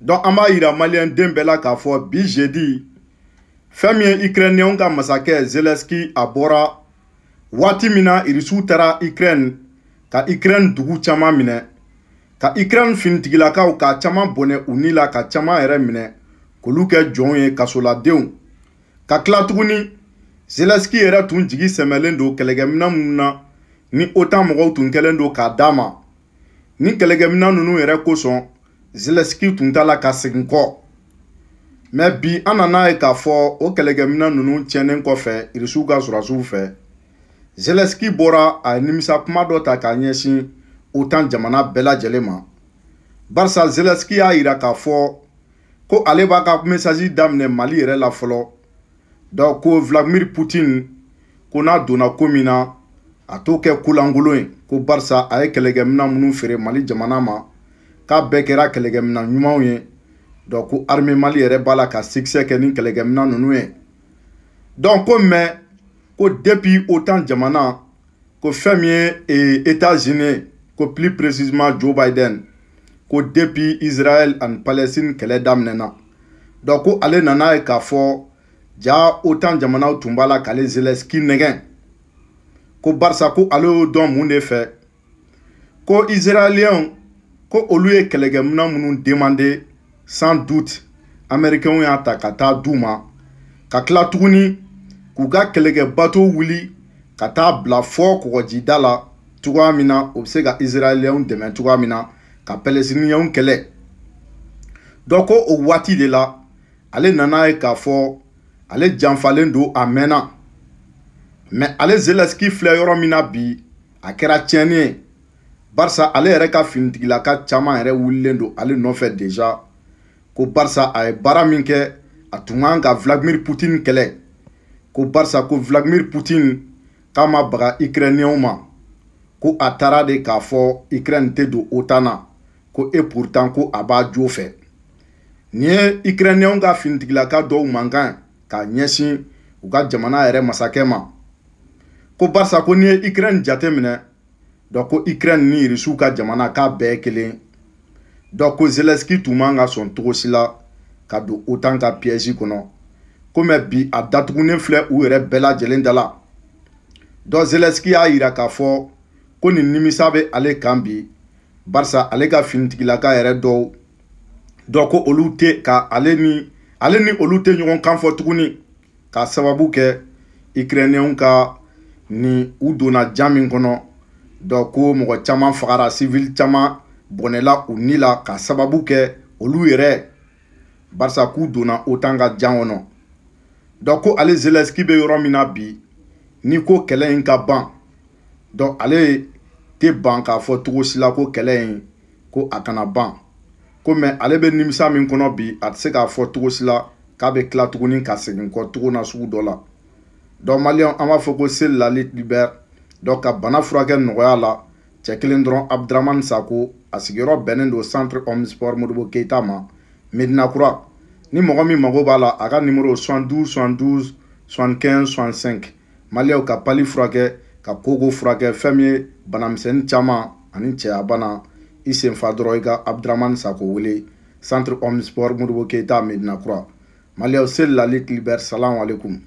donc an b'a yira maliyɛn den bɛɛ la k'a fɔ bi jeudi fɛn min ye ukrainiyɛnw ka masakɛ zelɛski a bɔra waati min na irisiw taara ukraine ka ukraine dugu caman minɛ ka ukraine finitigilakaw ka caman bɔnɛ u ni la ka caman yɛrɛ minɛ k'olu kɛ jɔnw ye kasoladenw ka tila tuguni zelɛski yɛrɛ tun jigi sɛmɛlen don kɛlɛkɛminɛn minnu na ni otan mɔgɔw tun kɛlen don k'a d'a ma ni kɛlɛkɛminɛn ninnu yɛrɛ kosɔn zelensky tun t'a la ka segin kɔ mɛ bi an nan'a ye k'a fɔ o kɛlɛkɛminɛ ninnu tiɲɛnen kɔfɛ irisiw ka sɔrɔsiw fɛ zelensky bɔra a ye nimisa kuma dɔ ta k'a ɲɛsin utan jamana bɛɛ lajɛlen ma barisa zelensky y'a yira k'a fɔ ko ale b'a ka mesazi daminɛ mali yɛrɛ la fɔlɔ donc ko vladimir putin ko n'a donna ko min na a t'o kɛ kolankolon ye ko barisa a ye kɛlɛkɛminɛ minnu feere mali jamana ma k'a bɛɛ kɛra kɛlɛkɛminɛn ɲumanw ye donc ko armée mali yɛrɛ b'a la ka sikisɛ kɛ ni kɛlɛkɛminɛn ninnu ye donc ko mɛ ko depuis otan jamana ko fɛn min ye eh, états-unis ye ko plus précisément joe biden ko depuis israel and palestine kɛlɛ daminɛna donc ko ale nana ye k'a fɔ ja otan jamanaw tun b'a la k'ale zelensky nɛgɛn ko barisa ko ale y'o dɔn mun de fɛ ko israeliyɛnw ko olu ye kɛlɛkɛminɛn minnu demande sans doute amɛrikɛnw y'a ta ka taa d'u ma ka tila tuguni k'u ka kɛlɛkɛbato wuli ka taa bila fɔ kɔgɔjida la cogoya min na o bɛ se ka israeliyɛnw dɛmɛ cogoya min na ka pɛlɛstiniyɛnw kɛlɛ dɔ ko o waati de la ale nana ye k'a fɔ ale janfalen don a mɛnna mɛ ale zelɛski filɛ yɔrɔ min na bi a kɛra tiɲɛni ye barisa ale yɛrɛ ka finitigilaka caman yɛrɛ wulilen don ale nɔfɛ deja ko barisa a ye baara min kɛ a tun kan ka vladimir putin kɛlɛ ko barisa ko vladimir putin k'a ma baga ukrainiyɛnw ma ko a taara de k'a fɔ ukraine tɛ don otan na ko e pourtant ko a b'a jo fɛ nin ye ukrainiyɛnw ka finitigilaka dɔw mankan k'a ɲɛsin u ka jamana yɛrɛ masakɛ ma ko barisa ko n'i ye ukraine jate minɛ dɔ ko ukraine ni irisiw ka jamana k'a bɛɛ kelen dɔ ko zelensky tun man ka sɔn cogo si la ka don otan ka piyɛsi kɔnɔ komi bi a datugulen filɛ u yɛrɛ bɛɛ lajɛlen da la dɔ zelensky y'a yira k'a fɔ ko nin nimisa bɛ ale kan bi barisa ale ka finitigilaka yɛrɛ dɔw dɔ ko olu tɛ ka ale ni ale ni olu tɛ ɲɔgɔn kan fɔ tuguni k'a sababu kɛ ukrainienw ka nin u donna ja min kɔnɔ dɔn ko mɔgɔ caman fagara civil caman bɔnɛla u ni la ka sababu kɛ olu yɛrɛ barisa k'u donna otan ka jan kɔnɔ dɔn ko ale zelɛski bɛ yɔrɔ min na bi ni ko kɛlɛ in ka ban dɔn ale tɛ ban k'a fɔ cogo si la ko kɛlɛ in ko a kana ban ko mɛ ale bɛ nimisa min kɔnɔ bi a tɛ se k'a fɔ cogo si la k'a bɛ tila tuguni ka segin kɔ cogo na sugu dɔ la dɔn maliyɛn an b'a fɔ ko c'est la lutte libère dɔn ka bana furakɛ nɔgɔya la cɛ kelen dɔrɔn abuduramani sako a sigiyɔrɔ bɛnnen don centre omnisport modibo keyita ma medinakura ni mɔgɔ min mago b'a la a ka nimero 72 72 75 65 maliyɛw ka pali furakɛ ka kogo furakɛ fɛn min ye banamisɛnnin caman ani cɛya bana i sen fa dɔrɔn i ka abuduramani sako wele centre omnisport modibo keyita medinakura maliyɛw seli lali kilibɛri salamu alekum